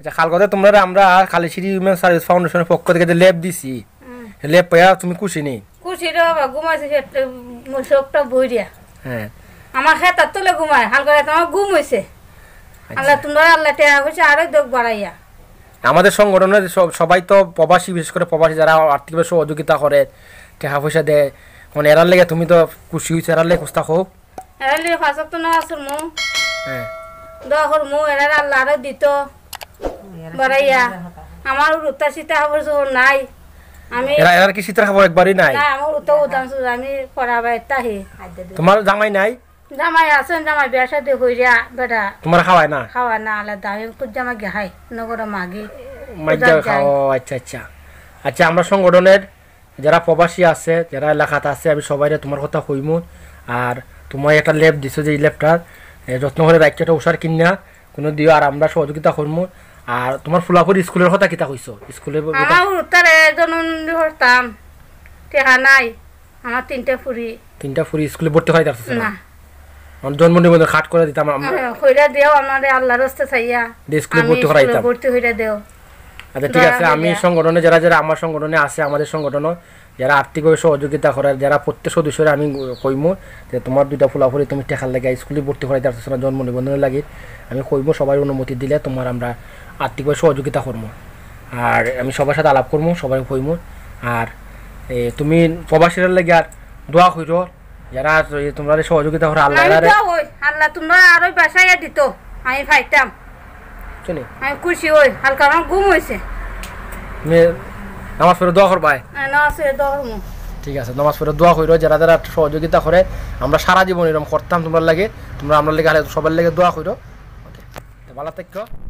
আচ্ছা খাল কথা তোমরা আমরা শ্রী উইমেন সার্ভিস ফাউন্ডেশনের পক্ষ থেকে যে ল্যাব দিছি ল্যাব পেয়া তুমি খুশি নেই খুশি রে বাবা ঘুমাইছে চোখটা বইরিয়া হ্যাঁ আমার খেতার তোলে ঘুমায় হাল করে তোমার ঘুম হয়েছে আচ্ছা। আল্লাহ তোমরা আল্লাহ টেয়া হয়েছে আরো দোক বাড়াইয়া আমাদের সংগঠনের সবাই তো প্রবাসী বিশেষ করে প্রবাসী যারা আর্থিকভাবে সহযোগিতা করে টাকা পয়সা দেয় মানে এরার লেগে তুমি তো খুশি হয়েছে এরার লেগে খুস্তা হোক এরার লেগে ফাঁসক তো না আসল মো হ্যাঁ দোয়া মো এরার আল্লাহ আরো দিত তোমার জামাই নাই জামাই আছেন জামাই বিয়া সাথে বেটা তোমার খাওয়ায় না না আলাদা খুব গেহাই নগর আচ্ছা আচ্ছা আচ্ছা আমরা সংগঠনের যারা প্রবাসী আছে যারা এলাকাত আছে আমি সবাই তোমার কথা কইমু আর তোমার একটা লেপ দিছো যে এই ল্যাবটার যত্ন করে বাইকটা ওষার কিনা কোনো দিও আর আমরা সহযোগিতা করবো আর তোমার ফুলাপুর স্কুলের কথা কিতা কইছো স্কুলে আমার উত্তর একজন হতাম তেহা নাই আমার তিনটা ফুরি তিনটা ফুরি স্কুলে ভর্তি হয় তারছ না জন্মদিনের খাট করে দিতাম আমরা কইরা দেও আমারে আল্লাহর রাস্তা ছাইয়া স্কুলে ভর্তি করাইতাম ভর্তি হইরা দেও আচ্ছা ঠিক আছে হ্যাঁ, আমি হ্যাঁ। সংগঠনে যারা যারা আমার সংগঠনে আছে আমাদের সংগঠনও যারা আর্থিকভাবে সহযোগিতা করার যারা প্রত্যেক সদস্যরা আমি কইমো যে তোমার দুইটা ফুলাফুলি তুমি টেকার লাগে স্কুলে ভর্তি করাই তার জন্ম নিবন্ধনের লাগে আমি কইমো সবাই অনুমতি দিলে তোমার আমরা আর্থিকভাবে সহযোগিতা করবো আর আমি সবার সাথে আলাপ করবো সবাই কইমো আর তুমি প্রবাসীরা লাগে আর দোয়া কইর যারা তোমরা সহযোগিতা করো আল্লাহ আল্লাহ তোমরা আরো বাসায় দিত আমি ফাইতাম শুনি আমি খুশি হই হালকা আমার ঘুম হয়েছে নামাজ পড়ে দোয়া করবাই হ্যাঁ, নামাজ পড়ে দোয়া করবো ঠিক আছে নামাজ পড়ে দোয়া করো যারা যারা সহযোগিতা করে আমরা সারা জীবন এরকম করতাম তোমরা লাগে তোমরা আমরা লাগে সবার লাগে দোয়া করো ভালো থাকো